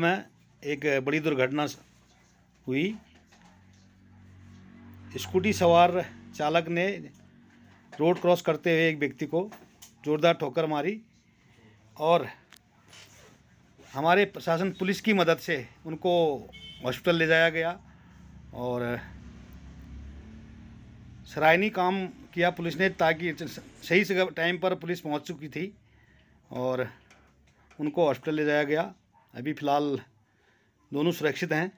में एक बड़ी दुर्घटना हुई स्कूटी सवार चालक ने रोड क्रॉस करते हुए एक व्यक्ति को जोरदार ठोकर मारी और हमारे प्रशासन पुलिस की मदद से उनको हॉस्पिटल ले जाया गया और सराहनीय काम किया पुलिस ने ताकि सही से टाइम पर पुलिस पहुंच चुकी थी और उनको हॉस्पिटल ले जाया गया अभी फ़िलहाल दोनों सुरक्षित हैं